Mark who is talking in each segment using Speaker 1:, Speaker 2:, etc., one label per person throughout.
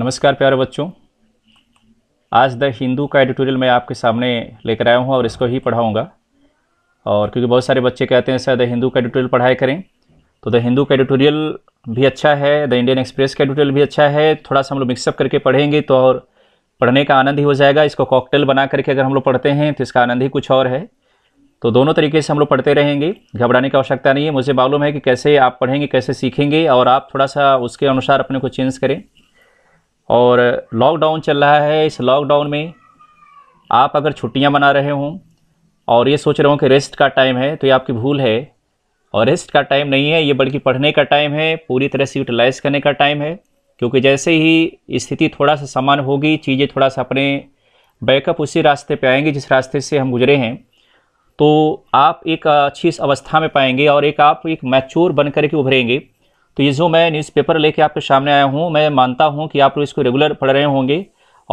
Speaker 1: नमस्कार प्यारे बच्चों आज द हिंदू का एडिटोरियल मैं आपके सामने लेकर आया हूँ और इसको ही पढ़ाऊँगा और क्योंकि बहुत सारे बच्चे कहते हैं सर द हिंदू का एडिटोरियल पढ़ाई करें तो द हिंदू का एडिटोरियल भी अच्छा है द इंडियन एक्सप्रेस का एडिटोरियल भी अच्छा है थोड़ा सा हम लोग मिक्सअप करके पढ़ेंगे तो और पढ़ने का आनंद ही हो जाएगा इसको कॉकटेल बना करके अगर हम लोग पढ़ते हैं तो इसका आनंद ही कुछ और है तो दोनों तरीके से हम लोग पढ़ते रहेंगे घबराने की आवश्यकता नहीं है मुझे मालूम है कि कैसे आप पढ़ेंगे कैसे सीखेंगे और आप थोड़ा सा उसके अनुसार अपने को चेंज करें और लॉकडाउन चल रहा है इस लॉकडाउन में आप अगर छुट्टियां मना रहे हों और ये सोच रहे हो कि रेस्ट का टाइम है तो ये आपकी भूल है और रेस्ट का टाइम नहीं है ये बल्कि पढ़ने का टाइम है पूरी तरह से यूटिलाइज़ करने का टाइम है क्योंकि जैसे ही स्थिति थोड़ा सा समान होगी चीज़ें थोड़ा सा अपने बैकअप उसी रास्ते पर आएंगे जिस रास्ते से हम गुजरे हैं तो आप एक अच्छी अवस्था में पाएंगे और एक आप एक मैच्योर बन करके उभरेंगे तो ये जो मैं न्यूज़पेपर लेके आपके सामने आया हूँ मैं मानता हूँ कि आप लोग इसको रेगुलर पढ़ रहे होंगे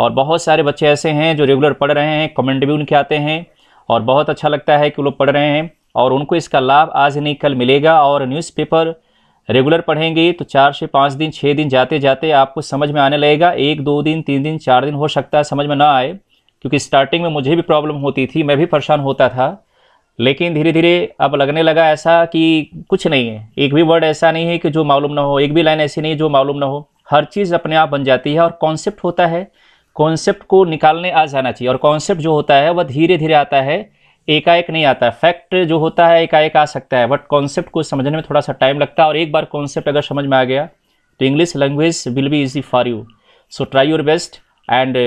Speaker 1: और बहुत सारे बच्चे ऐसे हैं जो रेगुलर पढ़ रहे हैं कमेंट भी उनके आते हैं और बहुत अच्छा लगता है कि वो लोग पढ़ रहे हैं और उनको इसका लाभ आज नहीं कल मिलेगा और न्यूज़पेपर रेगुलर पढ़ेंगे तो चार से पाँच दिन छः दिन जाते जाते आपको समझ में आने लगेगा एक दो दिन तीन दिन चार दिन हो सकता है समझ में ना आए क्योंकि स्टार्टिंग में मुझे भी प्रॉब्लम होती थी मैं भी परेशान होता था लेकिन धीरे धीरे अब लगने लगा ऐसा कि कुछ नहीं है एक भी वर्ड ऐसा नहीं है कि जो मालूम ना हो एक भी लाइन ऐसी नहीं जो मालूम ना हो हर चीज़ अपने आप बन जाती है और कॉन्सेप्ट होता है कॉन्सेप्ट को निकालने आ जाना चाहिए और कॉन्सेप्ट जो होता है वह धीरे धीरे आता है एकाएक नहीं आता फैक्ट जो होता है एकाएक आ सकता है बट कॉन्सेप्ट को समझने में थोड़ा सा टाइम लगता है और एक बार कॉन्सेप्ट अगर समझ में आ गया तो English language will be easy for you so try your best and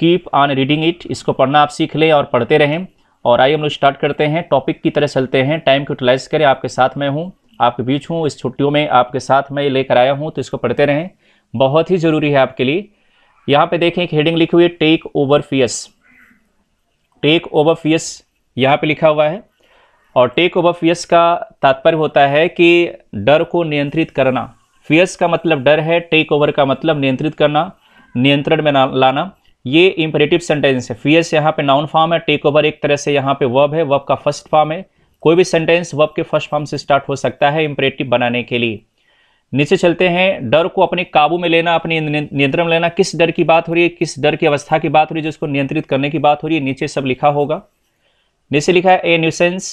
Speaker 1: keep on reading it इसको पढ़ना आप सीख लें और पढ़ते रहें और आइए हम लोग स्टार्ट करते हैं टॉपिक की तरह चलते हैं टाइम को यूटिलाइज करें आपके साथ मैं हूँ आपके बीच हूँ इस छुट्टियों में आपके साथ मैं ये लेकर आया हूँ तो इसको पढ़ते रहें बहुत ही ज़रूरी है आपके लिए यहाँ पे देखें एक हेडिंग लिखी हुई है take over fears take over fears यहाँ पे लिखा हुआ है और टेक ओवर फीएस का तात्पर्य होता है कि डर को नियंत्रित करना फीएस का मतलब डर है टेक ओवर का मतलब नियंत्रित करना नियंत्रण में लाना ये इंपरेटिव सेंटेंस है फीयर्स यहाँ पे नाउन फॉर्म है टेक ओवर एक तरह से यहाँ पे वर्ब है वर्ब का फर्स्ट फॉर्म है कोई भी सेंटेंस वर्ब के फर्स्ट फॉर्म से स्टार्ट हो सकता है इंपरेटिव बनाने के लिए नीचे चलते हैं डर को अपने काबू में लेना अपने नियंत्रण में लेना किस डर की बात हो रही है किस डर की अवस्था की बात हो रही है जिसको नियंत्रित करने की बात हो रही है नीचे सब लिखा होगा नीचे लिखा है a nuanced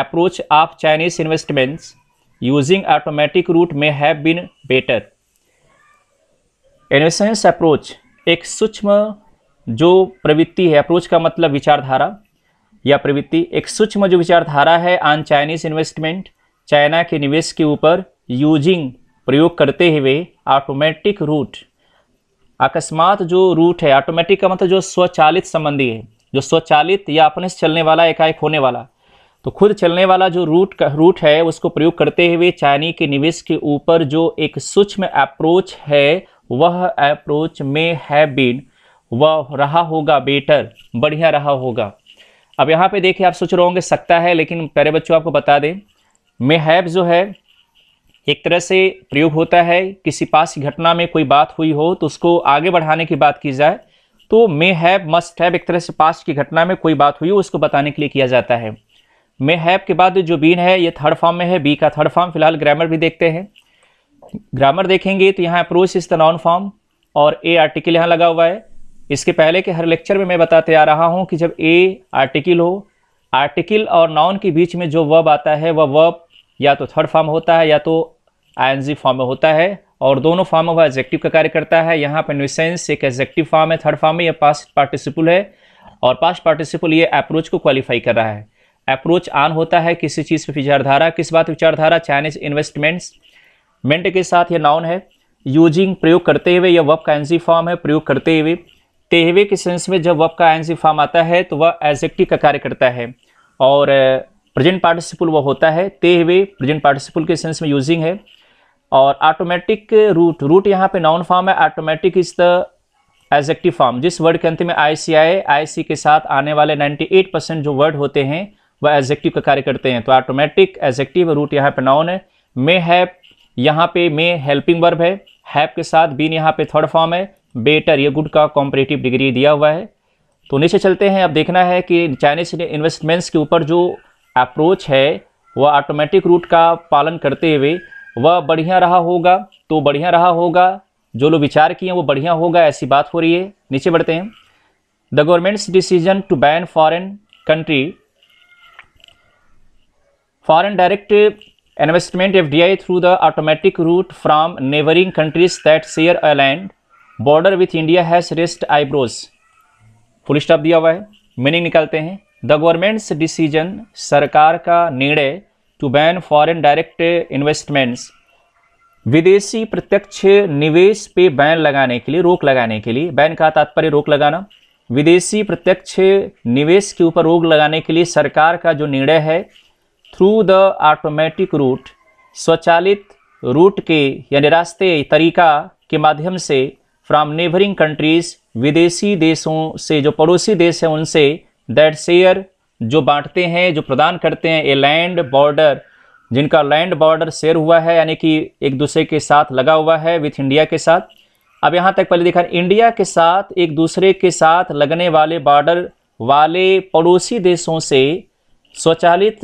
Speaker 1: approach of Chinese investments using automatic route में have been better investments approach एक सूक्ष्म जो प्रवृत्ति है अप्रोच का मतलब विचारधारा या प्रवृत्ति एक सूक्ष्म जो विचारधारा है ऑन चाइनीज इन्वेस्टमेंट चाइना के निवेश के ऊपर यूजिंग प्रयोग करते हुए ऑटोमेटिक रूट अकस्मात जो रूट है ऑटोमेटिक का मतलब जो स्वचालित संबंधी है जो स्वचालित या अपने से चलने वाला एकाएक होने वाला तो खुद चलने वाला जो रूट का रूट है उसको प्रयोग करते हुए चाइनी के निवेश के ऊपर जो एक सूक्ष्म अप्रोच है वह अप्रोच में है बीन वह रहा होगा बेटर बढ़िया रहा होगा अब यहाँ पे देखिए आप सोच रहे होंगे सकता है लेकिन प्यारे बच्चों आपको बता दें मे हैव जो है एक तरह से प्रयोग होता है किसी पास की घटना में कोई बात हुई हो तो उसको आगे बढ़ाने की बात की जाए तो मे हैव मस्ट हैब एक तरह से पास की घटना में कोई बात हुई हो उसको बताने के लिए किया जाता है मे हैब के बाद जो बीन है ये थर्ड फॉर्म में है बी का थर्ड फॉर्म फिलहाल ग्रामर भी देखते हैं ग्रामर देखेंगे तो यहाँ approach is the noun form और ए आर्टिकल यहाँ लगा हुआ है इसके पहले के हर लेक्चर में मैं बताते आ रहा हूँ कि जब ए आर्टिकल हो आर्टिकल और नॉन के बीच में जो वर्ब आता है वह वर्ब या तो थर्ड फॉर्म होता है या तो आई फॉर्म में होता है और दोनों फॉर्म में वह एजेक्टिव का कार्य करता है यहाँ पर न्यूसेंस एक एजेक्टिव फॉर्म है थर्ड फॉर्म में यह पास्ट पार्टिसिपल है और पास्ट पार्टिसिपल ये अप्रोच को क्वालिफाई कर रहा है अप्रोच आन होता है किसी चीज़ पर विचारधारा किस बात विचारधारा चाइनीज इन्वेस्टमेंट्स मेंट के साथ यह नाउन है यूजिंग प्रयोग करते हुए यह वब का एनसी फॉर्म है प्रयोग करते हुए तेहवे के सेंस में जब वर्ब का एनसी फॉर्म आता है तो वह एजेक्टिव का कार्य करता है और प्रेजेंट पार्टिसिपल वह होता है तेहवे प्रेजेंट पार्टिसिपल के सेंस में यूजिंग है और ऑटोमेटिक रूट रूट यहाँ पे नाउन फॉर्म है automatic is the adjective form जिस वर्ड के अंत में आई सी आए आई सी के साथ आने वाले एट परसेंट जो वर्ड होते हैं वह एजेक्टिव का कार्य करते हैं तो ऑटोमेटिक एजेक्टिव रूट यहाँ पे नाउन है मे हैव यहाँ पे मे हेल्पिंग वर्ब है हैप के साथ बीन यहाँ पे थर्ड फॉर्म है बेटर ये गुड का कॉम्परेटिव डिग्री दिया हुआ है तो नीचे चलते हैं अब देखना है कि चाइनीज इन्वेस्टमेंट्स के ऊपर जो अप्रोच है वह ऑटोमेटिक रूट का पालन करते हुए वह बढ़िया रहा होगा तो बढ़िया रहा होगा जो लोग विचार किए वो बढ़िया होगा ऐसी बात हो रही है नीचे बढ़ते हैं the government's decision to ban foreign country foreign direct investment investment FDI through the automatic route from neighboring countries that share a land border with India has raised eyebrows full stop दिया हुआ है meaning निकालते हैं the government's decision सरकार का निर्णय to ban foreign direct investments विदेशी प्रत्यक्ष निवेश पे बैन लगाने के लिए रोक लगाने के लिए बैन का तात्पर्य रोक लगाना विदेशी प्रत्यक्ष निवेश के ऊपर रोक लगाने के लिए सरकार का जो निर्णय है थ्रू द ऑटोमेटिक रूट स्वचालित रूट के यानी रास्ते तरीका के माध्यम से फ्रॉम नेबरिंग कंट्रीज़ विदेशी देशों से जो पड़ोसी देश हैं उनसे दैट शेयर जो बांटते हैं जो प्रदान करते हैं ए लैंड बॉर्डर जिनका लैंड बॉर्डर शेयर हुआ है यानी कि एक दूसरे के साथ लगा हुआ है विथ इंडिया के साथ अब यहाँ तक पहले देखा इंडिया के साथ एक दूसरे के साथ लगने वाले बॉर्डर वाले पड़ोसी देशों से स्वचालित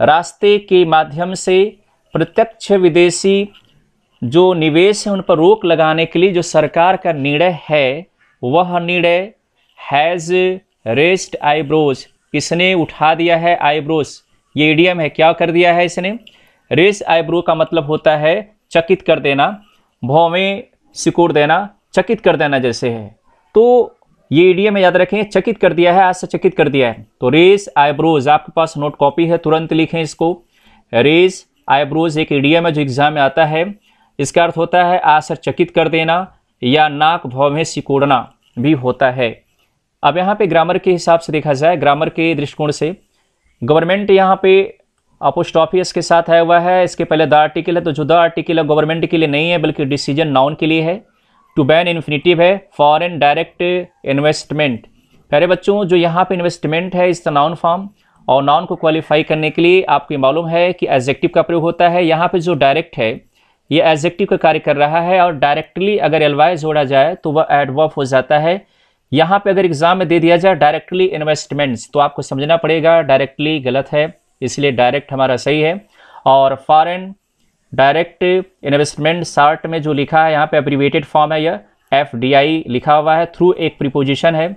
Speaker 1: रास्ते के माध्यम से प्रत्यक्ष विदेशी जो निवेश है उन पर रोक लगाने के लिए जो सरकार का निर्णय है वह निर्णय हैज़ रेस्ट आईब्रोज किसने उठा दिया है आईब्रोज ये ईडीएम e है क्या कर दिया है इसने रेस आईब्रो का मतलब होता है चकित कर देना भौवें में सिकोड़ देना चकित कर देना जैसे है तो ये ईडीएम में याद रखें चकित कर दिया है चकित कर दिया है तो रेज आईब्रोज आपके पास नोट कॉपी है तुरंत लिखें इसको रेज आईब्रोज एक ईडीएम है जो एग्जाम में आता है इसका अर्थ होता है चकित कर देना या नाक भाव में सिकोड़ना भी होता है अब यहाँ पे ग्रामर के हिसाब से देखा जाए ग्रामर के दृष्टिकोण से गवर्नमेंट यहाँ पे अपोस्टॉफियस के साथ आया हुआ है इसके पहले द आर्टिकल है तो जो द आर्टिकल है गवर्नमेंट के लिए नहीं है बल्कि डिसीजन नाउन के लिए है टू बैन इन्फिनेटिव है फॉरेन डायरेक्ट इन्वेस्टमेंट प्यारे बच्चों जो यहाँ पे इन्वेस्टमेंट है इसका नाउन फॉर्म और नाउन को क्वालिफाई करने के लिए आपको मालूम है कि एजेक्टिव का प्रयोग होता है यहाँ पे जो डायरेक्ट है ये एजेक्टिव का कार्य कर रहा है और डायरेक्टली अगर एलवाई जोड़ा जाए तो वह एडवर्ब हो जाता है यहाँ पे अगर एग्जाम में दे दिया जाए डायरेक्टली इन्वेस्टमेंट्स तो आपको समझना पड़ेगा डायरेक्टली गलत है इसलिए डायरेक्ट हमारा सही है और फॉरेन डायरेक्ट इन्वेस्टमेंट शार्ट में जो लिखा है यहाँ पे अप्रीवेटेड फॉर्म है यह एफ डी आई लिखा हुआ है थ्रू एक प्रिपोजिशन है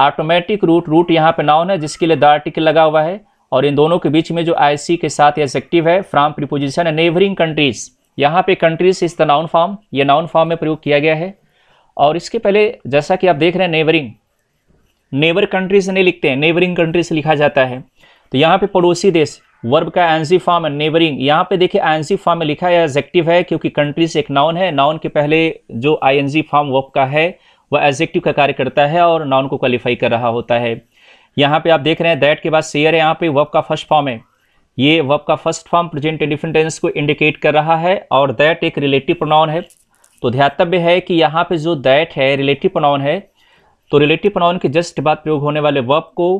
Speaker 1: ऑटोमेटिक रूट रूट यहाँ पे नाउन है जिसके लिए द आर्टिकल लगा हुआ है और इन दोनों के बीच में जो सी के साथ एजेक्टिव है फ्राम प्रिपोजिशन है नेबरिंग कंट्रीज यहाँ पे countries is the noun form ये नाउन फॉर्म में प्रयोग किया गया है और इसके पहले जैसा कि आप देख रहे हैं नेबरिंग नेबर कंट्रीज नहीं लिखते हैं नेबरिंग कंट्रीज लिखा जाता है तो यहाँ पे पड़ोसी देश वर्ब का एनसी फॉर्म है नेबरिंग यहाँ पे देखिए आईएनसी फॉर्म में लिखा है एजेक्टिव है क्योंकि कंट्रीज एक नाउन है नाउन के पहले जो आईएनसी फॉर्म वर्ब का है वह एजेक्टिव का कार्य करता है और नाउन को क्वालिफाई कर रहा होता है यहाँ पे आप देख रहे हैं दैट के बाद शेयर है यहाँ पे वर्ब का फर्स्ट फॉर्म है ये वर्ब का फर्स्ट फॉर्म प्रेजेंट डिफरेंट को इंडिकेट कर रहा है और दैट एक रिलेटिव प्रोनाउन है तो ध्यातव्य है कि यहाँ पे जो दैट है रिलेटिव प्रोनाउन है तो रिलेटिव प्रोनाउन के जस्ट बाद प्रयोग होने वाले वर्ब को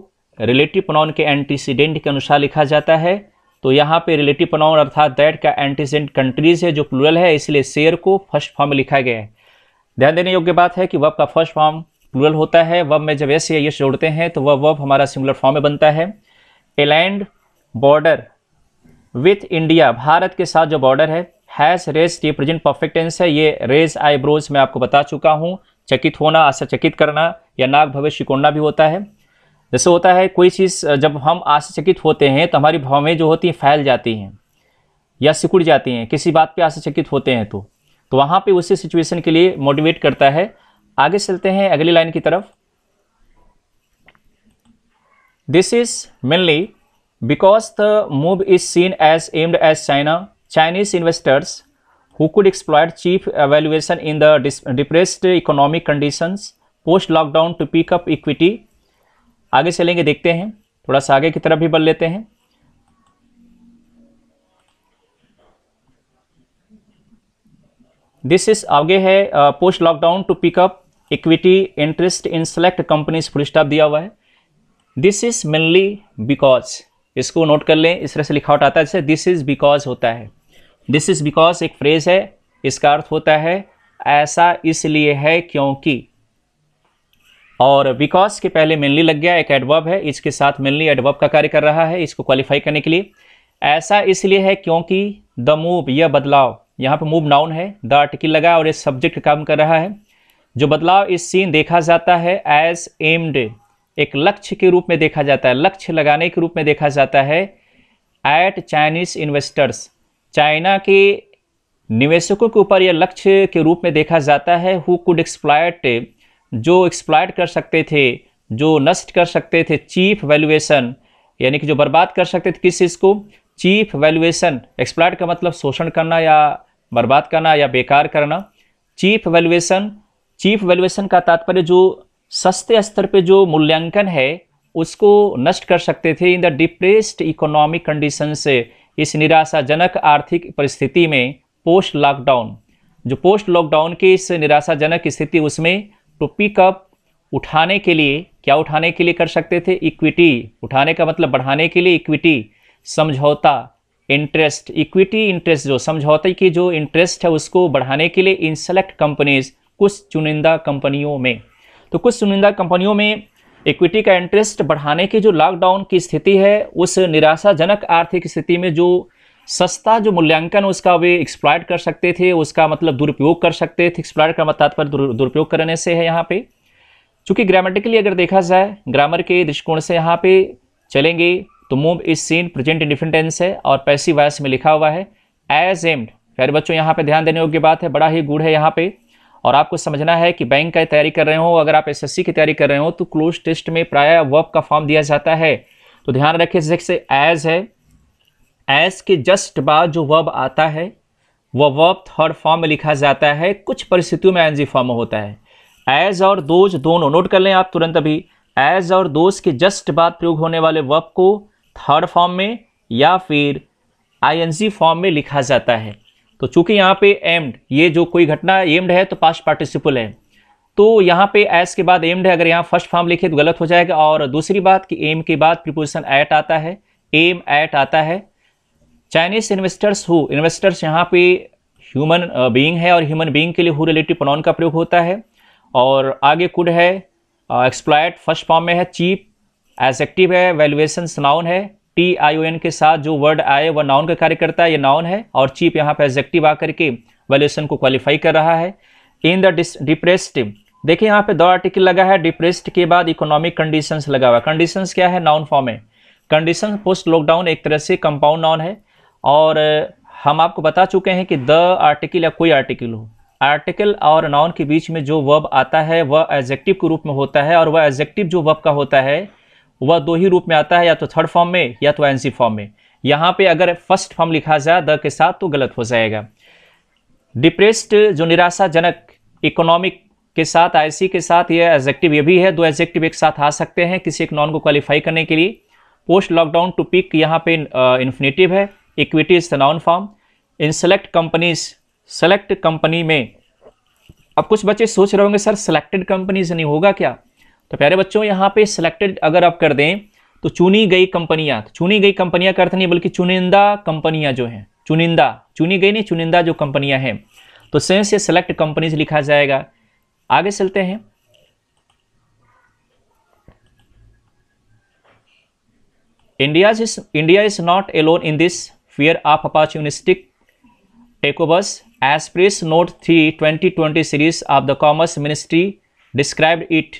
Speaker 1: रिलेटिव पनाउन के एंटीसीडेंट के अनुसार लिखा जाता है तो यहाँ पे रिलेटिव प्रनाउन अर्थात दैट का एंटीसीडेंट कंट्रीज है जो प्लूरल है इसलिए शेयर को फर्स्ट फॉर्म में लिखा गया है ध्यान देने योग्य बात है कि वब का फर्स्ट फॉर्म प्लूरल होता है वब में जब ऐसे ये यश जोड़ते हैं तो वह वब हमारा सिंगुलर फॉर्म में बनता है a land border with India भारत के साथ जो बॉर्डर है हैज़ रेज ये प्रेजेंट परफेक्ट टेंस है ये रेज आईब्रोज मैं आपको बता चुका हूँ चकित होना आशा चकित करना या नाग भविष्य कोणना भी होता है जैसे होता है कोई चीज़ जब हम आश्चर्यचकित होते हैं तो हमारी भावें जो होती हैं फैल जाती हैं या सिकुड़ जाती हैं किसी बात पे आश्चर्यचकित होते हैं तो तो वहाँ पे उसी सिचुएशन के लिए मोटिवेट करता है आगे चलते हैं अगली लाइन की तरफ this is mainly because the move is seen as aimed as China Chinese investors who could exploit cheap valuation in the depressed economic condition post lockdown to pick up equity आगे चलेंगे देखते हैं थोड़ा सा आगे की तरफ भी बढ़ लेते हैं दिस इज आगे है post lockdown to pick up equity interest in select companies full stop दिया हुआ है दिस इज मेनली बिकॉज इसको नोट कर लें इस तरह से लिखावट आता है जैसे दिस इज बिकॉज होता है दिस इज बिकॉज एक फ्रेज है इसका अर्थ होता है ऐसा इसलिए है क्योंकि और बिकॉज के पहले मेनली लग गया एक एडवर्ब है इसके साथ मेनली एडवर्ब का कार्य कर रहा है इसको क्वालिफाई करने के लिए ऐसा इसलिए है क्योंकि द मूव यह बदलाव यहाँ पे मूव नाउन है द आर्टिकल लगा और ये सब्जेक्ट काम कर रहा है जो बदलाव इस सीन देखा जाता है एज एम्ड एक लक्ष्य के रूप में देखा जाता है लक्ष्य लगाने के रूप में देखा जाता है एट चाइनीज इन्वेस्टर्स चाइना के निवेशकों के ऊपर यह लक्ष्य के रूप में देखा जाता है हु कुड एक्सप्लायट जो एक्सप्लाइट कर सकते थे जो नष्ट कर सकते थे चीफ वैल्यूएशन यानी कि जो बर्बाद कर सकते थे किस चीज़ को चीफ वैल्यूएशन एक्सप्लाइट का मतलब शोषण करना या बर्बाद करना या बेकार करना चीफ वैल्यूएशन चीफ वैल्यूएशन का तात्पर्य जो सस्ते स्तर पे जो मूल्यांकन है उसको नष्ट कर सकते थे in the depressed economic condition से इस निराशाजनक आर्थिक परिस्थिति में पोस्ट लॉकडाउन जो पोस्ट लॉकडाउन की इस निराशाजनक स्थिति उसमें टू तो पिकअप उठाने के लिए क्या उठाने के लिए कर सकते थे इक्विटी उठाने का मतलब बढ़ाने के लिए इक्विटी समझौता इंटरेस्ट इक्विटी इंटरेस्ट जो समझौते की जो इंटरेस्ट है उसको बढ़ाने के लिए इन सेलेक्ट कंपनीज कुछ चुनिंदा कंपनियों में तो कुछ चुनिंदा कंपनियों में इक्विटी का इंटरेस्ट बढ़ाने की जो लॉकडाउन की स्थिति है उस निराशाजनक आर्थिक स्थिति में जो सस्ता जो मूल्यांकन उसका वे एक्सप्लॉयट कर सकते थे उसका मतलब दुरुपयोग कर सकते थे एक्सप्लॉयट का मतलब पर दुरुपयोग करने से है यहाँ पे चूँकि ग्रामेटिकली अगर देखा जाए ग्रामर के दृष्टिकोण से यहाँ पे चलेंगे तो move is seen present indefinite है और पैसी वायस में लिखा हुआ है एज एम्ड प्यारे बच्चों यहाँ पे ध्यान देने योग्य बात है बड़ा ही गुड़ है यहाँ पे और आपको समझना है कि बैंक का तैयारी कर रहे हो अगर आप एस की तैयारी कर रहे हो तो क्लोज टेस्ट में प्राय वर्क का फॉर्म दिया जाता है तो ध्यान रखें जैसे एज है एस के जस्ट बाद जो वर्ब आता है वह वर्ब थर्ड फॉर्म में लिखा जाता है कुछ परिस्थितियों में एनजी फॉर्म होता है एज और दोज दोनों नोट कर लें आप तुरंत अभी एज और दोज के जस्ट बाद प्रयोग होने वाले वर्ब को थर्ड फॉर्म में या फिर आईएनजी फॉर्म में लिखा जाता है तो चूंकि यहाँ पे एम्ड ये जो कोई घटना एम्ड है तो पास्ट पार्टिसिपल है तो यहाँ पे एस के बाद एम्ड है अगर यहाँ फर्स्ट फॉर्म लिखे तो गलत हो जाएगा और दूसरी बात कि एम के बाद प्रिपोजिशन एट आता है एम एट आता है चाइनीज इन्वेस्टर्स हु इन्वेस्टर्स यहाँ पे ह्यूमन बीइंग uh, है और ह्यूमन बीइंग के लिए हु रिलेटिव प्रोनाउन का प्रयोग होता है और आगे कुड है एक्सप्लॉयट फर्स्ट फॉर्म में है चीप एजेक्टिव है वैल्यूएशन नाउन है टी आई ओ एन के साथ जो वर्ड आए वह नाउन का कार्य करता है ये नाउन है और चीप यहाँ पर एजेक्टिव आकर के वैल्यूएशन को क्वालिफाई कर रहा है इन द डिप्रेस्ड देखिए यहाँ पे दो आर्टिकल लगा है डिप्रेस्ड के बाद इकोनॉमिक कंडीशंस लगा हुआ कंडीशंस क्या है नाउन फॉर्म है कंडीशन पोस्ट लॉकडाउन एक तरह से कंपाउंड नाउन है और हम आपको बता चुके हैं कि द आर्टिकल या कोई आर्टिकल हो आर्टिकल और नाउन के बीच में जो वर्ब आता है वह एजेक्टिव के रूप में होता है और वह एजेक्टिव जो वर्ब का होता है वह दो ही रूप में आता है या तो थर्ड फॉर्म में या तो एनसी फॉर्म में यहाँ पे अगर फर्स्ट फॉर्म लिखा जाए द के साथ तो गलत हो जाएगा डिप्रेस्ड जो निराशाजनक इकोनॉमिक के साथ आईसी के साथ यह एजेक्टिव ये भी है दो एजेक्टिव एक साथ आ सकते हैं किसी एक नॉन को क्वालिफाई करने के लिए पोस्ट लॉकडाउन टू पिक यहाँ पे इन्फिनेटिव है equity is the noun form in select companies select company में अब कुछ बच्चे सोच रहे होंगे सर सेलेक्टेड कंपनीज नहीं होगा क्या तो प्यारे बच्चों यहाँ पे सिलेक्टेड अगर आप कर दें तो चुनी गई कंपनियाँ चुनी गई कंपनियाँ करते नहीं बल्कि चुनिंदा कंपनियाँ जो हैं चुनिंदा चुनी गई नहीं चुनिंदा जो कंपनियाँ हैं तो सेंस से सेलेक्ट कंपनीज लिखा जाएगा आगे चलते हैं India India is not alone in this fear of opportunistic takeovers as press note three twenty twenty series of the commerce ministry described it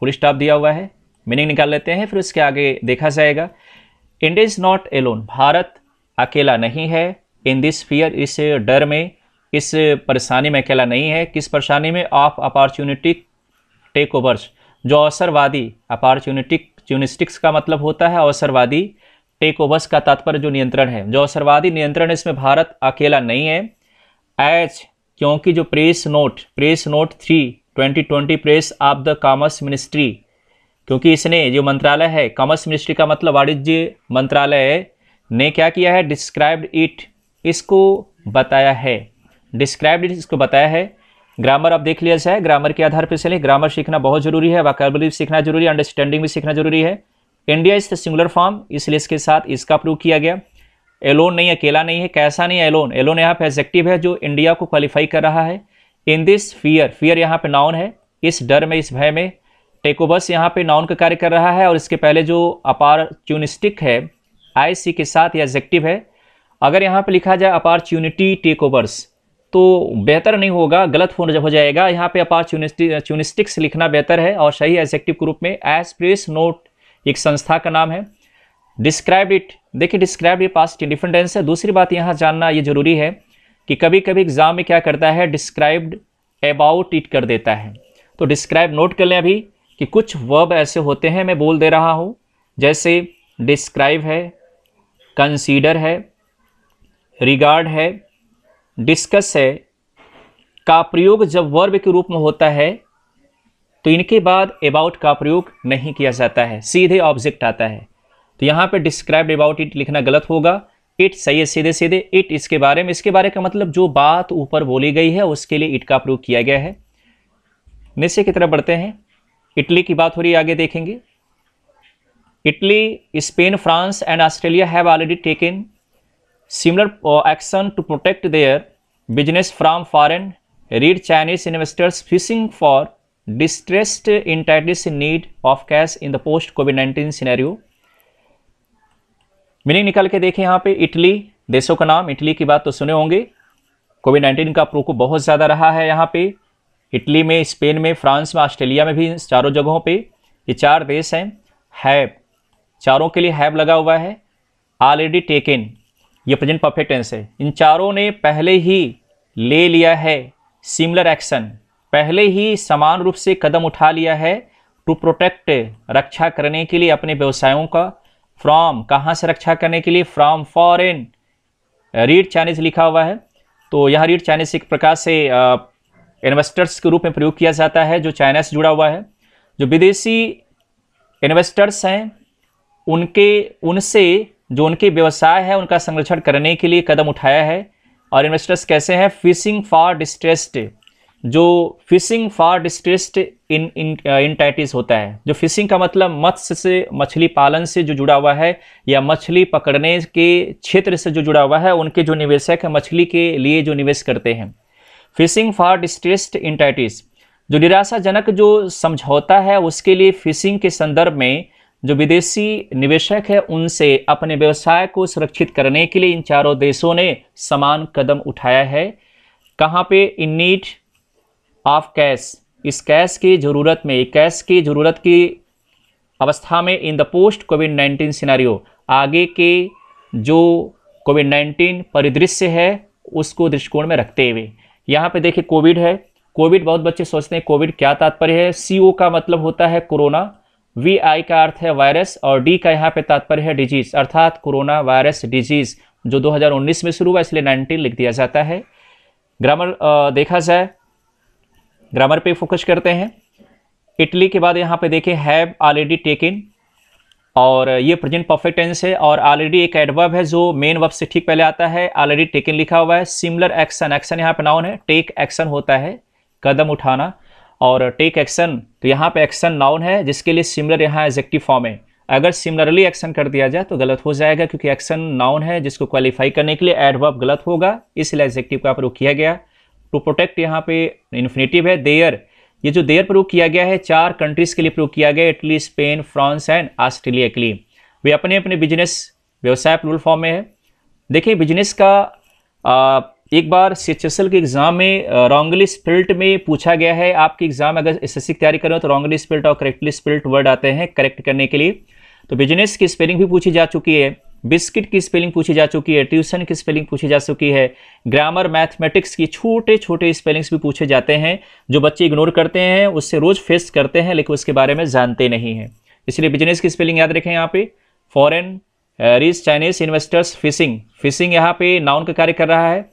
Speaker 1: full stop दिया हुआ है मीनिंग निकाल लेते हैं फिर उसके आगे देखा जाएगा इंडिया इज नॉट एलोन भारत अकेला नहीं है इन दिस फियर इस डर में इस परेशानी में अकेला नहीं है किस परेशानी में ऑफ अपॉर्चुनिटिक टेक ओवर्स जो अवसरवादी अपॉर्चुनिटिक चुनिस्टिक्स का मतलब होता है अवसरवादी टेक ओवर्स का तात्पर्य जो नियंत्रण है जो अवसरवादी नियंत्रण है इसमें भारत अकेला नहीं है एच क्योंकि जो press note press note three 2020 press of the commerce ministry क्योंकि इसने जो मंत्रालय है कॉमर्स मिनिस्ट्री का मतलब वाणिज्य मंत्रालय ने क्या किया है डिस्क्राइब्ड इट इसको बताया है डिस्क्राइब्ड इट इसको बताया है ग्रामर आप देख लिया जाए ग्रामर के आधार पर चले ग्रामर सीखना बहुत जरूरी है वाकबली सीखना जरूरी है अंडरस्टैंडिंग भी सीखना जरूरी है India is the singular form इसलिए इसके साथ इसका प्रयोग किया गया एलोन नहीं अकेला नहीं है कैसा नहीं एलोन एलोन यहाँ पे एजेक्टिव है जो इंडिया को क्वालिफाई कर रहा है इन दिस फियर फियर यहाँ पे नाउन है इस डर में इस भय में टेकोबस यहाँ पे नाउन का कार्य कर रहा है और इसके पहले जो अपॉर्चुनिस्टिक है आई सी के साथ ये एजेक्टिव है अगर यहाँ पे लिखा जाए अपॉर्चुनिटी टेकोवर्स तो बेहतर नहीं होगा गलत जब हो जाएगा यहाँ पे अपॉर्चुनिस्टिक्स लिखना बेहतर है और सही एजेक्टिव के रूप में एज प्रेस नोट एक संस्था का नाम है डिस्क्राइब इट देखिए डिस्क्राइब ये पास्ट डिफरेंट टेंस है दूसरी बात यहाँ जानना ये जरूरी है कि कभी कभी एग्जाम में क्या करता है डिस्क्राइब्ड अबाउट इट कर देता है तो डिस्क्राइब नोट कर लें अभी कि कुछ वर्ब ऐसे होते हैं मैं बोल दे रहा हूँ जैसे डिस्क्राइब है कंसीडर है रिगार्ड है डिस्कस है का प्रयोग जब वर्ब के रूप में होता है तो इनके बाद अबाउट का प्रयोग नहीं किया जाता है सीधे ऑब्जेक्ट आता है तो यहाँ पे डिस्क्राइब अबाउट इट लिखना गलत होगा इट सही है सीधे सीधे इट इसके बारे में इसके बारे का मतलब जो बात ऊपर बोली गई है उसके लिए इट का प्रयोग किया गया है निश्चय की तरफ बढ़ते हैं इटली की बात हो रही है आगे देखेंगे Italy Spain France and Australia have already taken similar action to protect their business from foreign rich Chinese investors fishing for distressed entities in need of cash in the post Covid nineteen scenario meaning निकाल के देखें यहाँ पे Italy देशों का नाम Italy की बात तो सुने होंगे कोविड नाइन्टीन का प्रकोप बहुत ज़्यादा रहा है यहाँ पे इटली में स्पेन में फ्रांस में ऑस्ट्रेलिया में भी चारों जगहों पे ये चार देश हैं हैव चारों के लिए हैव लगा हुआ है ऑलरेडी टेकन ये प्रेजेंट परफेक्ट टेंस है इन चारों ने पहले ही ले लिया है सिमिलर एक्शन पहले ही समान रूप से कदम उठा लिया है टू प्रोटेक्ट रक्षा करने के लिए अपने व्यवसायों का फ्रॉम कहाँ से रक्षा करने के लिए फ्रॉम फॉरेन रीड चाइनीज लिखा हुआ है तो यहाँ रीड चाइनीज एक प्रकार से इन्वेस्टर्स के रूप में प्रयोग किया जाता है जो चाइना से जुड़ा हुआ है जो विदेशी इन्वेस्टर्स हैं उनके उनसे जो उनके व्यवसाय है उनका संरक्षण करने के लिए कदम उठाया है और इन्वेस्टर्स कैसे हैं फिशिंग फॉर डिस्ट्रेस्ड जो fishing for distressed in entities होता है जो फिशिंग का मतलब मत्स्य से मछली पालन से जो जुड़ा हुआ है या मछली पकड़ने के क्षेत्र से जो जुड़ा हुआ है उनके जो निवेशक है मछली के लिए जो निवेश करते हैं फिशिंग फॉर इन टाइटिस जो निराशाजनक जो समझौता है उसके लिए फिशिंग के संदर्भ में जो विदेशी निवेशक है उनसे अपने व्यवसाय को सुरक्षित करने के लिए इन चारों देशों ने समान कदम उठाया है कहाँ पे इन नीट ऑफ कैश इस कैश की ज़रूरत में कैश की ज़रूरत की अवस्था में in the post Covid nineteen scenario आगे के जो कोविड नाइन्टीन परिदृश्य है उसको दृष्टिकोण में रखते हुए यहाँ पे देखिए कोविड है कोविड बहुत बच्चे सोचते हैं कोविड क्या तात्पर्य है सी का मतलब होता है कोरोना वी आई का अर्थ है वायरस और डी का यहाँ पे तात्पर्य है डिजीज अर्थात कोरोना वायरस डिजीज जो 2019 में शुरू हुआ इसलिए 19 लिख दिया जाता है ग्रामर देखा जाए ग्रामर पे फोकस करते हैं इटली के बाद यहाँ पे देखें हैव ऑलरेडी टेकन और ये प्रेजेंट परफेक्ट टेंस है और ऑलरेडी एक एडवर्ब है जो मेन वर्ब से ठीक पहले आता है ऑलरेडी टेकन लिखा हुआ है सिमिलर एक्शन एक्शन यहाँ पे नाउन है टेक एक्शन होता है कदम उठाना और टेक एक्शन तो यहाँ पे एक्शन नाउन है जिसके लिए सिमिलर यहाँ एजेक्टिव फॉर्म है अगर सिमिलरली एक्शन कर दिया जाए तो गलत हो जाएगा क्योंकि एक्शन नाउन है जिसको क्वालिफाई करने के लिए एडवर्ब गलत होगा इसलिए एजेक्टिव का प्रयोग किया गया टू प्रोटेक्ट यहाँ पे इन्फिनेटिव है देयर ये जो देयर प्रूव किया गया है चार कंट्रीज़ के लिए प्रूव किया गया है Italy Spain France and Australia के लिए वे अपने अपने बिजनेस व्यवसाय प्लूल फॉर्म में है देखिए बिजनेस का आ, एक बार सीएचएसएल के एग्ज़ाम में रॉन्गली स्पिल्ट में पूछा गया है आपके एग्ज़ाम अगर एस की तैयारी कर तो रॉन्गली स्पिल्ट और करेक्टली स्पिल्ट वर्ड आते हैं करेक्ट करने के लिए तो बिजनेस की स्पेलिंग भी पूछी जा चुकी है बिस्किट की स्पेलिंग पूछी जा चुकी है ट्यूशन की स्पेलिंग पूछी जा चुकी है ग्रामर मैथमेटिक्स की छोटे छोटे स्पेलिंग्स भी पूछे जाते हैं जो बच्चे इग्नोर करते हैं उससे रोज़ फेस करते हैं लेकिन उसके बारे में जानते नहीं हैं इसलिए बिजनेस की स्पेलिंग याद रखें यहाँ पे foreign rich Chinese investors fishing fishing यहाँ पे नाउन का कार्य कर रहा है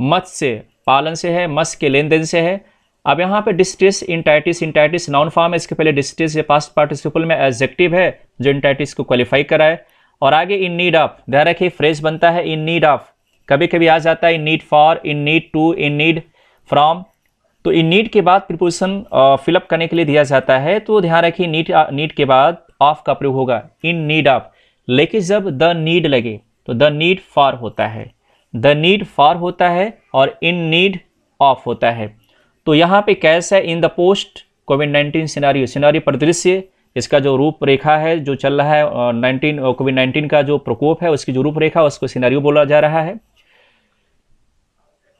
Speaker 1: मत्स्य पालन से है मत्स्य के लेन देन से है अब यहाँ पे distress entities entities noun form है इसके पहले डिस्ट्रेस या पास्ट पार्टिसिपल में एजेक्टिव है जो इंटाइटिस को क्वालिफाई कराए और आगे इन नीड ऑफ ध्यान रखिए फ्रेज बनता है इन नीड ऑफ कभी कभी आ जाता है in need for in need to in need from तो इन नीड के बाद प्रिपोजिशन फिलअप करने के लिए दिया जाता है तो ध्यान रखिए नीट नीड के बाद ऑफ का प्रयोग होगा इन नीड ऑफ लेकिन जब द नीड लगे तो द नीड फॉर होता है द नीड फॉर होता है और इन नीड ऑफ होता है तो यहाँ पे कैसा है in the post Covid nineteen scenario scenario परिदृश्य इसका जो रूपरेखा है जो चल रहा है नाइनटीन कोविड नाइन्टीन का जो प्रकोप है उसकी जो रूपरेखा उसको सिनेरियो बोला जा रहा है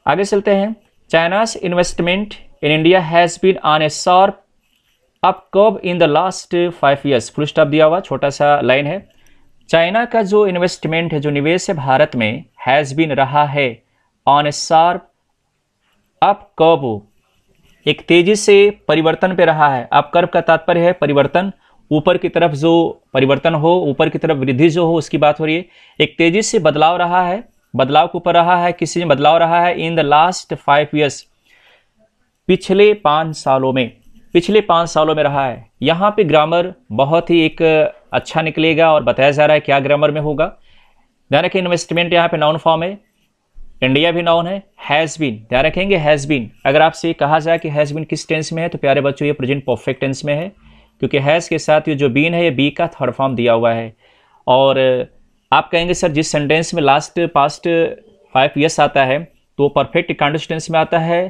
Speaker 1: आगे चलते हैं China's investment in India has been on a sharp up curve in the last five years full stop दिया हुआ छोटा सा लाइन है चाइना का जो इन्वेस्टमेंट है जो निवेश है भारत में हैज़ बीन रहा है on a sharp up curve एक तेजी से परिवर्तन पे रहा है आप कर्व का तात्पर्य है परिवर्तन ऊपर की तरफ जो परिवर्तन हो ऊपर की तरफ वृद्धि जो हो उसकी बात हो रही है एक तेजी से बदलाव रहा है बदलाव के ऊपर रहा है किसी में बदलाव रहा है in the last five years पिछले पाँच सालों में पिछले पाँच सालों में रहा है यहाँ पे ग्रामर बहुत ही एक अच्छा निकलेगा और बताया जा रहा है क्या ग्रामर में होगा ध्यान रखें इन्वेस्टमेंट यहाँ पे नाउन फॉर्म है इंडिया भी नाउन है हैज़ बीन ध्यान रखेंगे हैज़ बीन अगर आपसे कहा जाए कि हैज़ बीन किस टेंस में है तो प्यारे बच्चों ये प्रेजेंट परफेक्ट टेंस में है क्योंकि हैज़ के साथ ये जो बीन है ये बी का थर्ड फॉर्म दिया हुआ है और आप कहेंगे सर जिस सेंटेंस में लास्ट पास्ट फाइव ईयर्स आता है तो परफेक्ट कंडस्टेंस में आता है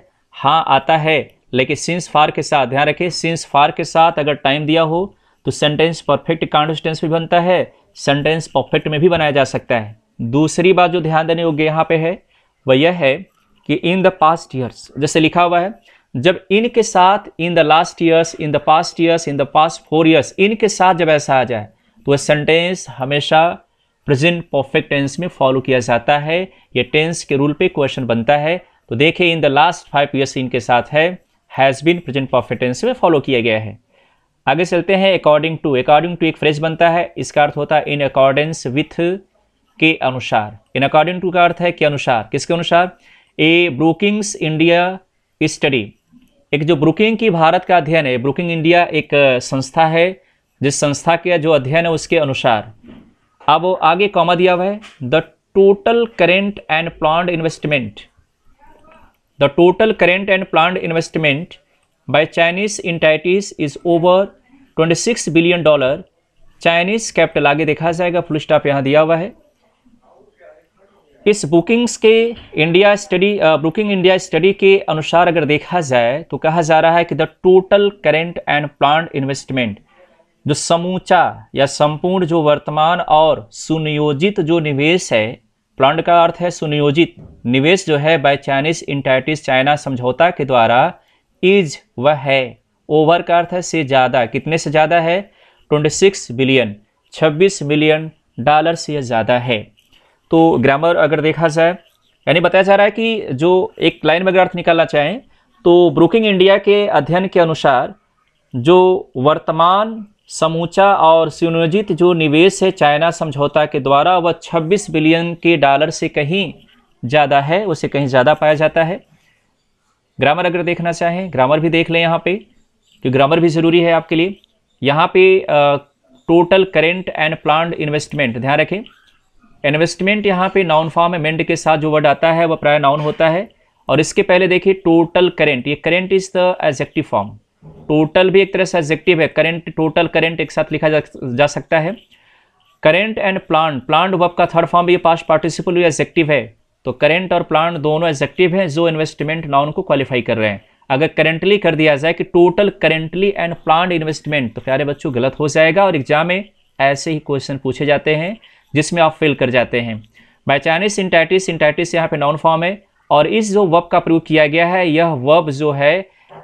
Speaker 1: हाँ आता है लेकिन सिंस फार के साथ ध्यान रखें सिंस फार के साथ अगर टाइम दिया हो तो सेंटेंस परफेक्ट कॉन्स्टेंस भी बनता है सेंटेंस परफेक्ट में भी बनाया जा सकता है दूसरी बात जो ध्यान देने योग्य यहाँ पे है वह यह है कि इन द पास्ट ईयर्स जैसे लिखा हुआ है जब इन के साथ in the last years in the past years in the past four years in के साथ जब ऐसा आ जाए तो वह सेंटेंस हमेशा प्रेजेंट परफेक्ट टेंस में फॉलो किया जाता है ये टेंस के रूल पे क्वेश्चन बनता है तो देखिए in the last five years इनके साथ है has been present perfect tense में फॉलो किया गया है आगे चलते हैं अकॉर्डिंग टू अकॉर्डिंग टू एक फ्रेज बनता है इसका अर्थ होता है इन अकॉर्डेंस विथ के अनुसार इन अकॉर्डिंग टू का अर्थ है के अनुसार किसके अनुसार ए ब्रुकिंग्स इंडिया स्टडी एक जो ब्रुकिंग की भारत का अध्ययन है ब्रुकिंग इंडिया एक संस्था है जिस संस्था का जो अध्ययन है उसके अनुसार अब आगे कॉमा दिया हुआ है the total current and plant investment the total current and plant investment by Chinese entities is over 26 billion dollar Chinese capital आगे देखा जाएगा फुल स्टॉप यहाँ दिया हुआ है इस बुकिंग्स के India study booking India study के अनुसार अगर देखा जाए तो कहा जा रहा है कि the total current and plant investment जो समूचा या संपूर्ण जो वर्तमान और सुनियोजित जो निवेश है प्लांट का अर्थ है सुनियोजित निवेश जो है बाय चाइनीज इंटाइटिस चाइना समझौता के द्वारा इज वह है ओवर का अर्थ है से ज़्यादा कितने से ज़्यादा है 26 बिलियन 26 मिलियन डॉलर से ज़्यादा है तो ग्रामर अगर देखा जाए यानी बताया जा रहा है कि जो एक लाइन में अगर अर्थ निकालना चाहें तो ब्रुकिंग इंडिया के अध्ययन के अनुसार जो वर्तमान समूचा और सुनियोजित जो निवेश है चाइना समझौता के द्वारा वह 26 बिलियन के डॉलर से कहीं ज़्यादा है उसे कहीं ज़्यादा पाया जाता है ग्रामर अगर देखना चाहें ग्रामर भी देख लें यहाँ पे कि ग्रामर भी ज़रूरी है आपके लिए यहाँ पे total current and plant investment ध्यान रखें इन्वेस्टमेंट यहाँ पे नाउन फॉर्म एमेंड के साथ जो वर्ड आता है वह प्राय नाउन होता है और इसके पहले देखिए टोटल करेंट ये current is the adjective form total भी एक तरह से एजेक्टिव है करेंट टोटल करेंट एक साथ लिखा जा, जा सकता है current and plant plant verb का थर्ड फॉर्म भी पास पार्टिसिपल भी एजेक्टिव है तो करेंट और प्लांट दोनों एजेक्टिव हैं जो इन्वेस्टमेंट नाउन को क्वालिफाई कर रहे हैं अगर करेंटली कर दिया जाए कि total currently and plant investment तो प्यारे बच्चों गलत हो जाएगा और एग्जाम में ऐसे ही क्वेश्चन पूछे जाते हैं जिसमें आप फेल कर जाते हैं बैचानिस सिंटैटिस सिंटैटिस यहाँ पे नॉन फॉर्म है और इस जो वर्ब का प्रयोग किया गया है यह वर्ब जो है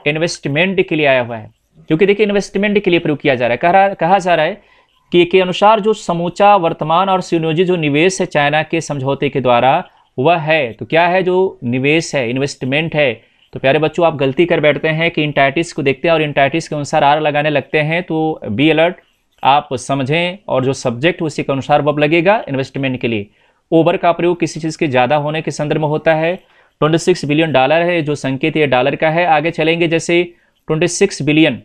Speaker 1: इन्वेस्टमेंट के लिए आया हुआ है क्योंकि देखिए इन्वेस्टमेंट के लिए प्रयोग किया जा रहा है कह रहा कहा जा रहा है कि के अनुसार जो समूचा वर्तमान और सिनोजी जो निवेश है चाइना के समझौते के द्वारा वह है तो क्या है जो निवेश है इन्वेस्टमेंट है तो प्यारे बच्चों आप गलती कर बैठते हैं कि इंटाइटिस को देखते हैं और इंटाइटिस के अनुसार आर लगाने लगते हैं तो बी अलर्ट आप समझें और जो सब्जेक्ट उसी के अनुसार वब लगेगा इन्वेस्टमेंट के लिए ओवर का प्रयोग किसी चीज़ के ज़्यादा होने के संदर्भ में होता है 26 बिलियन डॉलर है जो संकेत ये डॉलर का है आगे चलेंगे जैसे 26 बिलियन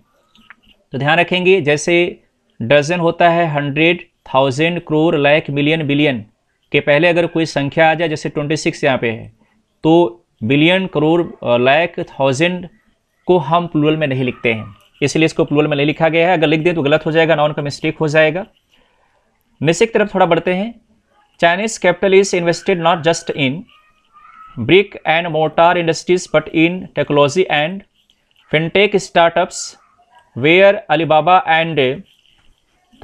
Speaker 1: तो ध्यान रखेंगे जैसे डजन होता है hundred thousand crore lakh million billion के पहले अगर कोई संख्या आ जाए जैसे 26 सिक्स यहाँ पे है तो बिलियन करोड़ लैक थाउजेंड को हम प्लूअल में नहीं लिखते हैं इसलिए इसको प्लूल में नहीं लिखा गया है अगर लिख दें तो गलत हो जाएगा नॉन का मिस्टेक हो जाएगा निश्चित तरफ थोड़ा बढ़ते हैं Chinese capital is invested not just in brick and mortar industries but in technology and fintech startups where Alibaba and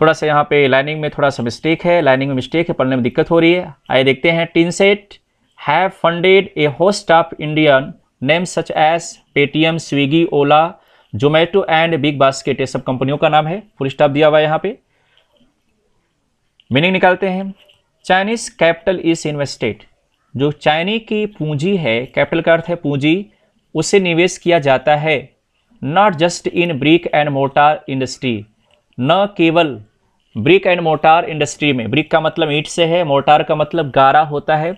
Speaker 1: थोड़ा सा यहाँ पे लाइनिंग में थोड़ा सा मिस्टेक है लाइनिंग में मिस्टेक है पढ़ने में दिक्कत हो रही है आइए देखते हैं Tencent have funded a host of Indian names such as Paytm Swiggy Ola Zomato and big basket ये सब कंपनियों का नाम है फुल स्टॉप दिया हुआ है यहाँ पे मीनिंग निकालते हैं चाइनीज कैपिटल इज इन्वेस्टेड जो चाइनी की पूंजी है कैपिटल का अर्थ है पूंजी उसे निवेश किया जाता है not just in brick and mortar industry न केवल ब्रिक एंड मोटार इंडस्ट्री में ब्रिक का मतलब ईट से है मोटार का मतलब गारा होता है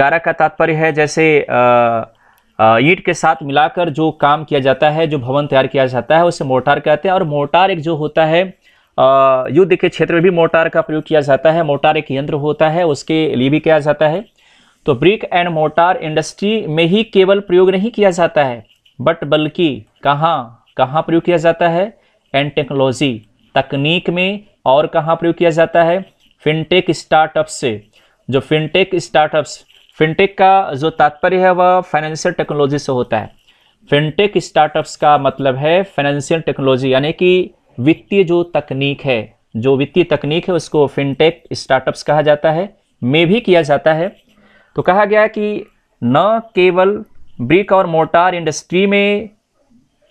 Speaker 1: गारा का तात्पर्य है जैसे आ, ईट के साथ मिलाकर जो काम किया जाता है जो भवन तैयार किया जाता है उसे मोर्टार कहते हैं और मोर्टार एक जो होता है युद्ध के क्षेत्र में भी मोर्टार का प्रयोग किया जाता है मोर्टार एक यंत्र होता है उसके लिए भी किया जाता है तो ब्रिक एंड मोर्टार इंडस्ट्री में ही केवल प्रयोग नहीं किया जाता है बट बल्कि कहाँ कहाँ प्रयोग किया जाता है एंड टेक्नोलॉजी तकनीक में और कहाँ प्रयोग किया जाता है फिनटेक स्टार्टअप से जो फिनटेक स्टार्टअप्स फिनटेक का जो तात्पर्य है वह फाइनेंशियल टेक्नोलॉजी से होता है फिनटेक स्टार्टअप्स का मतलब है फाइनेंशियल टेक्नोलॉजी यानी कि वित्तीय जो तकनीक है जो वित्तीय तकनीक है उसको फिनटेक स्टार्टअप्स कहा जाता है में भी किया जाता है तो कहा गया कि न केवल ब्रिक और मोटार इंडस्ट्री में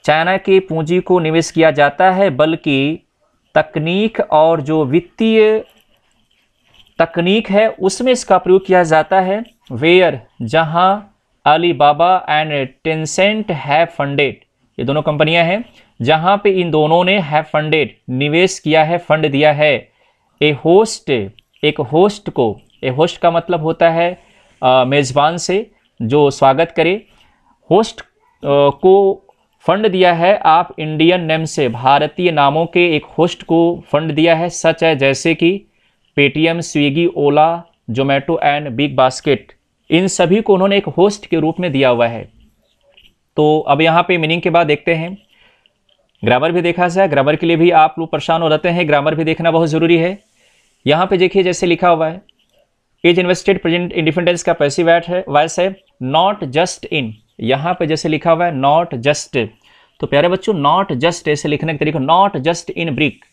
Speaker 1: चाइना के पूंजी को निवेश किया जाता है बल्कि तकनीक और जो वित्तीय तकनीक है उसमें इसका प्रयोग किया जाता है where Ali Alibaba and Tencent have funded ये दोनों कंपनियां हैं जहां पे इन दोनों ने हैव फंडेड निवेश किया है फंड दिया है ए होस्ट एक होस्ट को ए होस्ट का मतलब होता है मेज़बान से जो स्वागत करे होस्ट को फंड दिया है आप इंडियन नेम से भारतीय नामों के एक होस्ट को फंड दिया है सच है जैसे कि Paytm Swiggy Ola Zomato and big basket इन सभी को उन्होंने एक होस्ट के रूप में दिया हुआ है तो अब यहाँ पे मीनिंग के बाद देखते हैं ग्रामर भी देखा जाए ग्रामर के लिए भी आप लोग परेशान हो रहते हैं ग्रामर भी देखना बहुत ज़रूरी है यहाँ पे देखिए जैसे लिखा हुआ है एज इन्वेस्टेड प्रेजेंट इंडिपेंडेंस का पैसिव एट है वॉइस है नॉट जस्ट इन यहाँ पे जैसे लिखा हुआ है नॉट जस्ट तो प्यारे बच्चों नॉट जस्ट ऐसे लिखने का तरीका नॉट जस्ट इन ब्रिक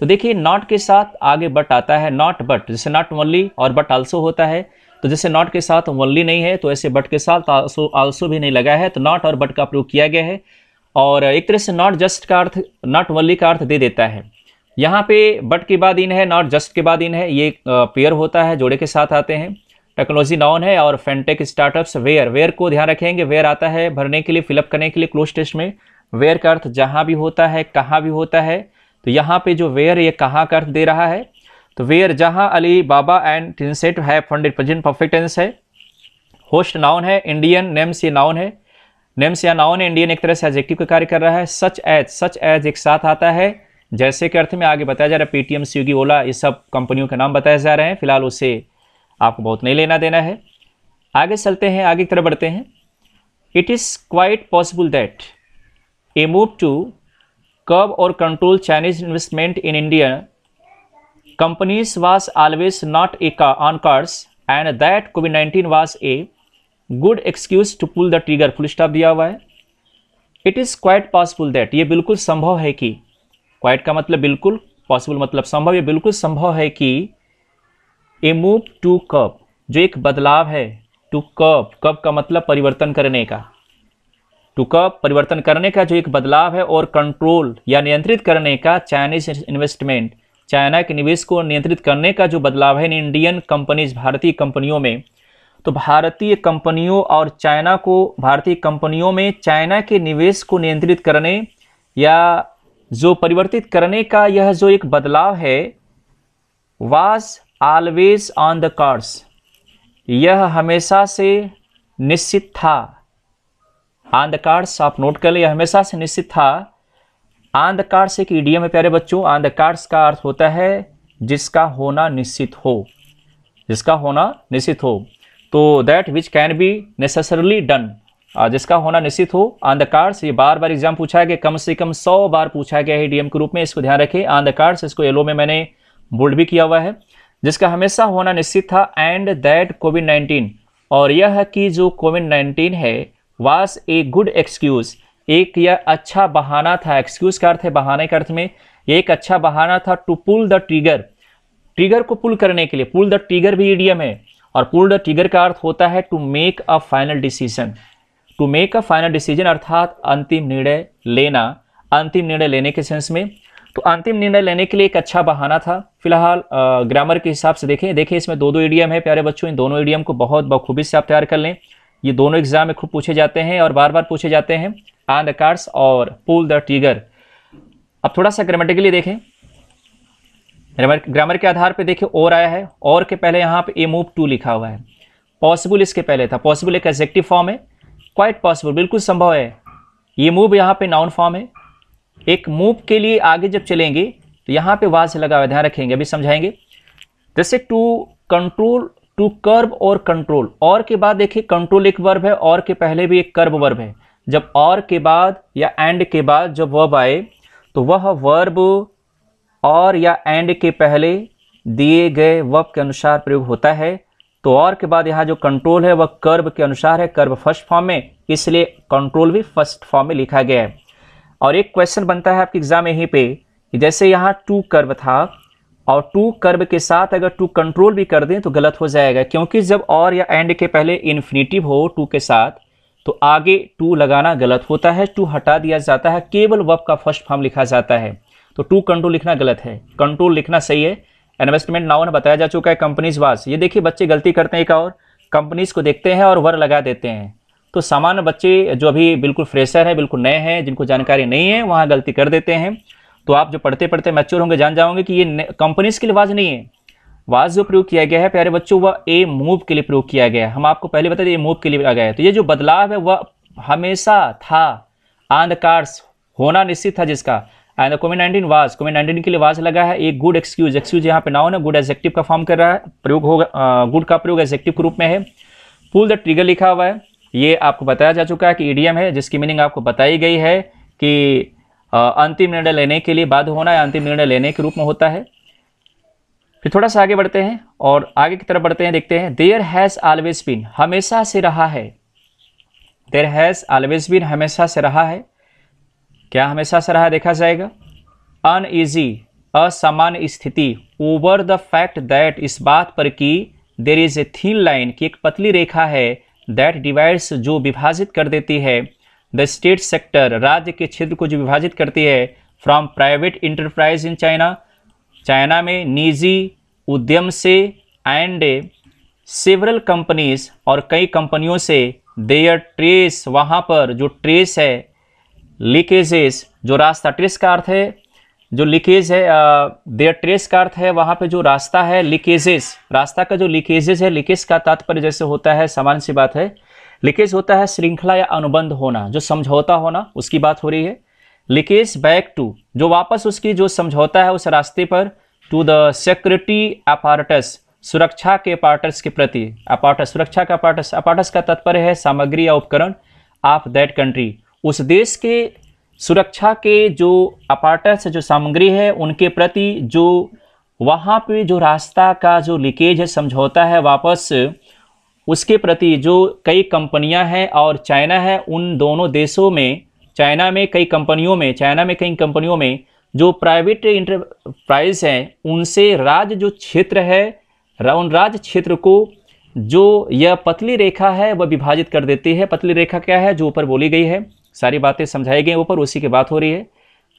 Speaker 1: तो देखिए नॉट के साथ आगे बट आता है नॉट बट जैसे नॉट ओनली और बट आल्सो होता है तो जैसे नॉट के साथ वनली नहीं है तो ऐसे बट के साथ आल्सो आल्सो भी नहीं लगा है तो नॉट और बट का प्रयोग किया गया है और एक तरह से नॉट जस्ट का अर्थ नॉट वनली का अर्थ दे देता है यहाँ पे बट के बाद इन है नॉट जस्ट के बाद इन है ये पेयर होता है जोड़े के साथ आते हैं टेक्नोलॉजी नॉन है और फेंटेक स्टार्टअप्स वेयर वेयर को ध्यान रखेंगे वेयर आता है भरने के लिए फिलअप करने के लिए क्लोज टेस्ट में वेयर का अर्थ जहाँ भी होता है कहाँ भी होता है तो यहाँ पे जो वेयर ये कहाँ का अर्थ दे रहा है तो वेयर जहां Ali Baba and Tencent has funded present perfect tense है होस्ट नाउन है इंडियन नेम्स ये नाउन है नेम्स या नाउन इंडियन एक तरह से एजेक्टिव का कार्य कर रहा है सच एज सच एज एक साथ आता है जैसे के अर्थ में आगे बताया जा रहा है पेटीएम स्विगी ओला ये सब कंपनियों के नाम बताए जा रहे हैं फिलहाल उसे आपको बहुत नहीं लेना देना है आगे चलते हैं आगे की तरफ बढ़ते हैं it is quite possible that a move to curb और control Chinese investment in India companies companies was not a का on cards and that Covid nineteen was a good excuse to pull the trigger full stop दिया हुआ है it is quite possible that ये बिल्कुल संभव है कि quite का मतलब बिल्कुल पॉसिबल मतलब संभव ये बिल्कुल संभव है कि ए मूव टू कप जो एक बदलाव है टू कप कप का मतलब परिवर्तन करने का टू कप परिवर्तन करने का जो एक बदलाव है और कंट्रोल या नियंत्रित करने का चाइनीज इन्वेस्टमेंट चाइना के निवेश को नियंत्रित करने का जो बदलाव है इन इंडियन कंपनीज भारतीय कंपनियों में तो भारतीय कंपनियों और चाइना को भारतीय कंपनियों में चाइना के निवेश को नियंत्रित करने या जो परिवर्तित करने का यह जो एक बदलाव है was always on the cards यह हमेशा से निश्चित था ऑन द कार्ड्स आप नोट कर लिए हमेशा से निश्चित था आंध कार्स कार्ड्स एक ईडियम है प्यारे बच्चों आंध कार्स कार्ड्स का अर्थ होता है जिसका होना निश्चित हो जिसका होना निश्चित हो तो that which can be necessarily done जिसका होना निश्चित हो आंध कार्स कार्ड्स ये बार बार एग्जाम पूछा गया कम से कम सौ बार पूछा गया है डीएम के रूप में इसको ध्यान रखें आंध कार्स कार्ड्स इसको येलो में मैंने बोल्ड भी किया हुआ है जिसका हमेशा होना निश्चित था एंड दैट कोविड नाइन्टीन और यह कि जो कोविड नाइन्टीन है वास ए गुड एक्सक्यूज़ एक यह अच्छा बहाना था एक्सक्यूज का अर्थ है बहाने का अर्थ में यह एक अच्छा बहाना था to pull the trigger trigger को पुल करने के लिए पुल द ट्रिगर भी ईडीएम है और पुल द ट्रिगर का अर्थ होता है to make a final decision to make a final decision अर्थात अंतिम निर्णय लेना अंतिम निर्णय लेने के सेंस में तो अंतिम निर्णय लेने के लिए एक अच्छा बहाना था फिलहाल ग्रामर के हिसाब से देखें देखें इसमें दो दो ईडीएम है प्यारे बच्चों इन दोनों ईडीएम को बहुत बखूबी से आप तैयार कर लें ये दोनों एग्जाम में खूब पूछे जाते हैं और बार बार पूछे जाते हैं आर द कार्ड्स और पुल द टीगर अब थोड़ा सा ग्रामेटिकली देखें ग्रामर ग्रामर के आधार पे देखिए और आया है और के पहले यहाँ पे ए मूव टू लिखा हुआ है पॉसिबल इसके पहले था पॉसिबल एक एग्जेक्टिव फॉर्म है क्वाइट पॉसिबल बिल्कुल संभव है ये मूव यहाँ पे नाउन फॉर्म है एक मूव के लिए आगे जब चलेंगे तो यहाँ पे वाज लगा हुआ ध्यान रखेंगे अभी समझाएंगे जैसे टू कंट्रोल टू कर्ब और कंट्रोल और के बाद देखिए कंट्रोल एक वर्ब है और के पहले भी एक कर्ब वर्ब है जब और के बाद या एंड के बाद जब वर्ब आए तो वह वर्ब और या एंड के पहले दिए गए वर्ब के अनुसार प्रयोग होता है तो और के बाद यहाँ जो कंट्रोल है वह कर्ब के अनुसार है कर्ब फर्स्ट फॉर्म में इसलिए कंट्रोल भी फर्स्ट फॉर्म में लिखा गया है और एक क्वेश्चन बनता है आपके एग्ज़ाम यहीं पे जैसे यहाँ टू कर्ब था और टू कर्ब के साथ अगर टू कंट्रोल भी कर दें तो गलत हो जाएगा क्योंकि जब और या एंड के पहले इन्फिनेटिव हो टू के साथ तो आगे टू लगाना गलत होता है टू हटा दिया जाता है केवल वब का फर्स्ट फॉर्म लिखा जाता है तो टू कंट्रोल लिखना गलत है कंट्रोल लिखना सही है इन्वेस्टमेंट नाउन बताया जा चुका है कंपनीज वास ये देखिए बच्चे गलती करते हैं एक और कंपनीज को देखते हैं और वर लगा देते हैं तो सामान्य बच्चे जो अभी बिल्कुल फ्रेशर है बिल्कुल नए हैं जिनको जानकारी नहीं है वहाँ गलती कर देते हैं तो आप जो पढ़ते पढ़ते मैच्योर होंगे जान जाओगे कि ये कंपनीज के लिए वाज नहीं है वाज जो प्रयोग किया गया है प्यारे बच्चों वह ए मूव के लिए प्रयोग किया गया है हम आपको पहले बता दें ए मूव के लिए आ गया है तो ये जो बदलाव है वह हमेशा था अंधकार होना निश्चित था जिसका and the Covid nineteen was Covid nineteen के लिए वाज लगा है एक गुड एक्सक्यूज एक्सक्यूज यहाँ पे ना होना गुड एजेक्टिव का फॉर्म कर रहा है प्रयोग होगा गुड का प्रयोग एजेक्टिव के रूप में है पुल द ट्रिगर लिखा हुआ है ये आपको बताया जा चुका है कि ईडीएम है जिसकी मीनिंग आपको बताई गई है कि अंतिम निर्णय लेने के लिए बाध्य होना या अंतिम निर्णय लेने के रूप में होता है फिर थोड़ा सा आगे बढ़ते हैं और आगे की तरफ बढ़ते हैं देखते हैं देयर हैज़ ऑलवेज बीन हमेशा से रहा है देयर हैज़ ऑलवेज बीन हमेशा से रहा है क्या हमेशा से रहा देखा जाएगा अन ईजी असामान्य स्थिति ओवर द फैक्ट दैट इस बात पर कि there is a thin line की एक पतली रेखा है दैट डिवाइड्स जो विभाजित कर देती है द स्टेट सेक्टर राज्य के क्षेत्र को जो विभाजित करती है from private enterprise in China China में निजी उद्यम से एंड सेवरल कंपनीज और कई कंपनियों से देयर ट्रेस वहाँ पर जो ट्रेस है लीकेजेस जो रास्ता ट्रेस का अर्थ है जो लीकेज है देयर ट्रेस का अर्थ है वहाँ पे जो रास्ता है लीकेजेस रास्ता का जो लीकेजेस है लीकेज का तात्पर्य जैसे होता है सामान्य सी बात है लीकेज होता है श्रृंखला या अनुबंध होना जो समझौता होना उसकी बात हो रही है लिकेज बैक टू जो वापस उसकी जो समझौता है उस रास्ते पर टू द सिक्योरिटी अपार्टस सुरक्षा के पार्टस के प्रति अपार्टस सुरक्षा का पार्टस अपार्टस का तात्पर्य है सामग्री या उपकरण ऑफ दैट कंट्री उस देश के सुरक्षा के जो अपार्टस जो सामग्री है उनके प्रति जो वहाँ पे जो रास्ता का जो लीकेज है समझौता है वापस उसके प्रति जो कई कंपनियां हैं और चाइना है उन दोनों देशों में चाइना में कई कंपनियों में चाइना में कई कंपनियों में जो प्राइवेट इंटरप्राइज हैं उनसे राज्य जो क्षेत्र है उन राज्य क्षेत्र को जो यह पतली रेखा है वह विभाजित कर देती है पतली रेखा क्या है जो ऊपर बोली गई है सारी बातें समझाई गई ऊपर उसी की बात हो रही है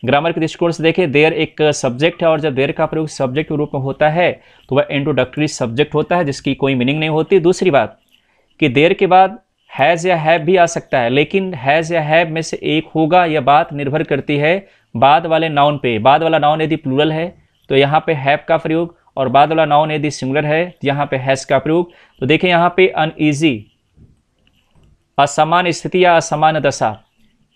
Speaker 1: ग्रामर के दृष्टिकोण से देखें देर एक सब्जेक्ट है और जब देर का प्रयोग सब्जेक्ट के रूप में होता है तो वह इंट्रोडक्टरी सब्जेक्ट होता है जिसकी कोई मीनिंग नहीं होती दूसरी बात कि देर के बाद हैज़ या हैव भी आ सकता है लेकिन हैज़ या हैव में से एक होगा यह बात निर्भर करती है बाद वाले नाउन पे बाद वाला नाउन यदि प्लूरल है तो यहाँ पे हैव का प्रयोग और बाद वाला नाउन यदि सिंगुलर है तो यहाँ पे हैज़ का प्रयोग तो देखें यहाँ पे अनइजी असमान स्थिति या असमान दशा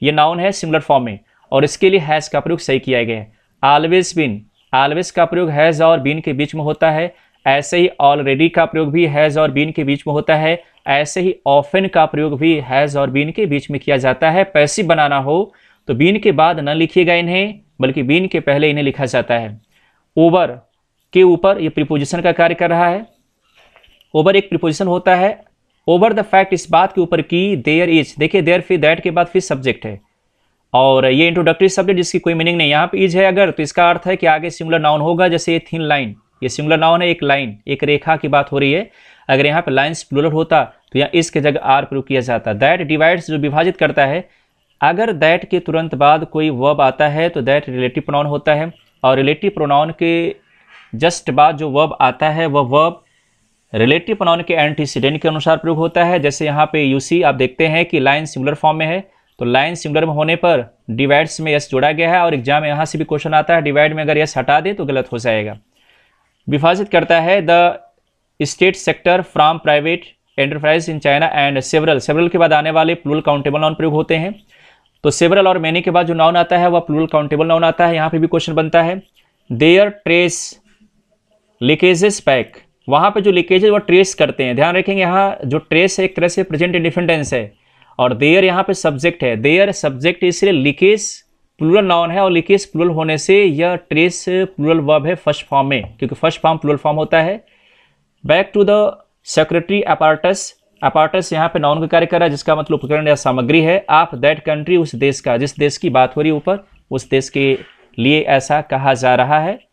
Speaker 1: ये नाउन है सिंगुलर फॉर्म में और इसके लिए हैज़ का प्रयोग सही किया गया है आलवेज बिन आलवेज का प्रयोग हैज़ और बिन के बीच में होता है ऐसे ही ऑलरेडी का प्रयोग भी हैज़ और बीन के बीच में होता है ऐसे ही ऑफेन का प्रयोग भी हैज़ और बीन के बीच में किया जाता है पैसिव बनाना हो तो बीन के बाद न लिखिएगा इन्हें बल्कि बीन के पहले इन्हें लिखा जाता है ओवर के ऊपर ये प्रिपोजिशन का कार्य कर रहा है ओवर एक प्रिपोजिशन होता है ओवर द फैक्ट इस बात के ऊपर की देयर इज देखिए देयर फिर दैट के बाद फिर सब्जेक्ट है और ये इंट्रोडक्टरी सब्जेक्ट जिसकी कोई मीनिंग नहीं यहाँ पे इज है अगर तो इसका अर्थ है कि आगे सिमुलर नाउन होगा जैसे ये थिन लाइन ये सिंगुलर नाउन है एक लाइन एक रेखा की बात हो रही है अगर यहाँ पर लाइन्स प्लुरल होता तो यहाँ इसके जगह आर प्रयोग किया जाता दैट डिवाइड्स जो विभाजित करता है अगर दैट के तुरंत बाद कोई वर्ब आता है तो दैट रिलेटिव प्रोनाउन होता है और रिलेटिव प्रोनाउन के जस्ट बाद जो वर्ब आता है वह वर्ब रिलेटिव प्रोनाउन के एंटीसीडेंट के अनुसार प्रयोग होता है जैसे यहाँ पे यूसी आप देखते हैं कि लाइन सिंगुलर फॉर्म में है तो लाइन सिंगुलर में होने पर डिवाइड्स में यस जोड़ा गया है और एग्जाम में यहाँ से भी क्वेश्चन आता है डिवाइड में अगर यस हटा दे तो गलत हो जाएगा विभाजित करता है the state sector from private enterprise in China and several several के बाद आने वाले प्लूल काउंटेबल नाउन प्रयोग होते हैं तो सेवरल और मैनी के बाद जो नाउन आता है वह प्लूल काउंटेबल नाउन आता है यहाँ पे भी क्वेश्चन बनता है देयर ट्रेस लीकेजेस पैक वहाँ पे जो लीकेजेस वो ट्रेस करते हैं ध्यान रखेंगे यहाँ जो ट्रेस है एक तरह से प्रेजेंट इंडिफेंडेंस है और देयर यहाँ पे सब्जेक्ट है देयर सब्जेक्ट इसलिए लीकेज प्लूरल नाउन है और लिखिए प्लूरल होने से यह ट्रेस प्लूरल वर्ब है फर्स्ट फॉर्म में क्योंकि फर्स्ट फॉर्म प्लूरल फॉर्म होता है बैक टू द सेक्रेटरी अपार्टस अपार्टस यहाँ पे नाउन का कार्य कर रहा है जिसका मतलब उपकरण या सामग्री है आप दैट कंट्री उस देश का जिस देश की बात हो रही ऊपर उस देश के लिए ऐसा कहा जा रहा है